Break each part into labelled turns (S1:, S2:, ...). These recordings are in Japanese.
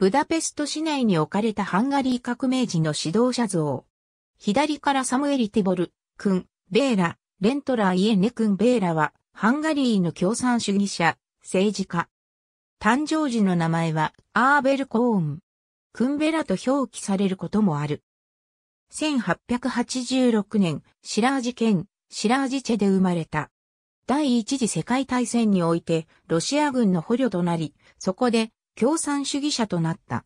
S1: ブダペスト市内に置かれたハンガリー革命時の指導者像。左からサムエリ・ティボル、君、ベーラ、レントラー・イエネ君ベーラは、ハンガリーの共産主義者、政治家。誕生時の名前は、アーベル・コーン。クンベラと表記されることもある。1886年、シラージ県、シラージチェで生まれた。第一次世界大戦において、ロシア軍の捕虜となり、そこで共産主義者となった。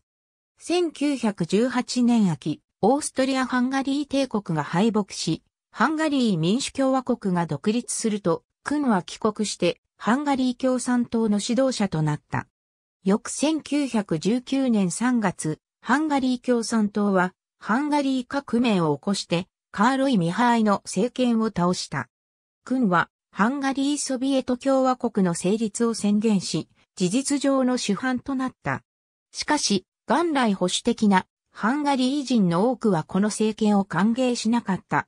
S1: 1918年秋、オーストリア・ハンガリー帝国が敗北し、ハンガリー民主共和国が独立すると、君は帰国して、ハンガリー共産党の指導者となった。翌1919年3月、ハンガリー共産党は、ハンガリー革命を起こして、カーロイ・ミハイの政権を倒した。君は、ハンガリーソビエト共和国の成立を宣言し、事実上の主犯となった。しかし、元来保守的なハンガリー人の多くはこの政権を歓迎しなかった。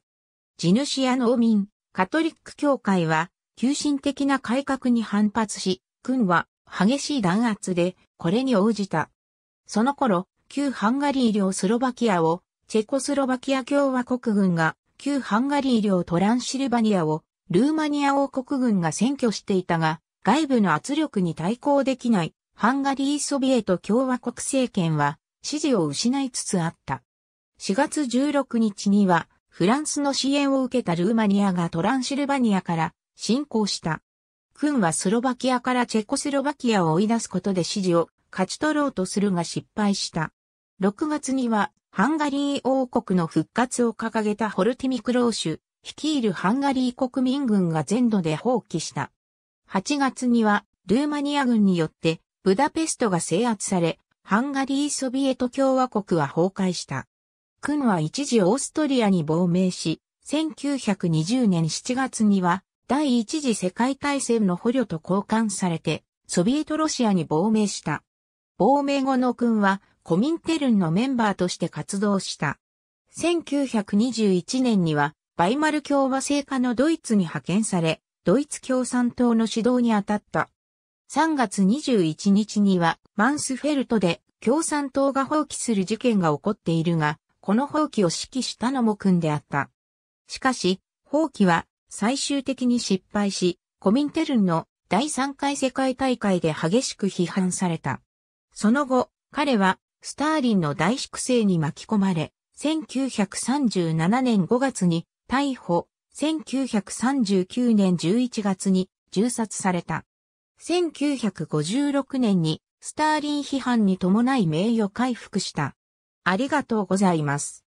S1: 地主や農民、カトリック教会は、急進的な改革に反発し、軍は激しい弾圧で、これに応じた。その頃、旧ハンガリー領スロバキアを、チェコスロバキア共和国軍が、旧ハンガリー領トランシルバニアを、ルーマニア王国軍が占拠していたが、外部の圧力に対抗できないハンガリー・ソビエト共和国政権は支持を失いつつあった。4月16日にはフランスの支援を受けたルーマニアがトランシルバニアから侵攻した。軍はスロバキアからチェコスロバキアを追い出すことで支持を勝ち取ろうとするが失敗した。6月にはハンガリー王国の復活を掲げたホルティミクローシュ率いるハンガリー国民軍が全土で放棄した。8月には、ルーマニア軍によって、ブダペストが制圧され、ハンガリー・ソビエト共和国は崩壊した。軍は一時オーストリアに亡命し、1920年7月には、第一次世界大戦の捕虜と交換されて、ソビエトロシアに亡命した。亡命後の軍は、コミンテルンのメンバーとして活動した。1921年には、バイマル共和制下のドイツに派遣され、ドイツ共産党の指導に当たった。3月21日にはマンスフェルトで共産党が放棄する事件が起こっているが、この放棄を指揮したのも君であった。しかし、放棄は最終的に失敗し、コミンテルンの第3回世界大会で激しく批判された。その後、彼はスターリンの大粛清に巻き込まれ、1937年5月に逮捕、1939年11月に銃殺された。1956年にスターリン批判に伴い名誉回復した。ありがとうございます。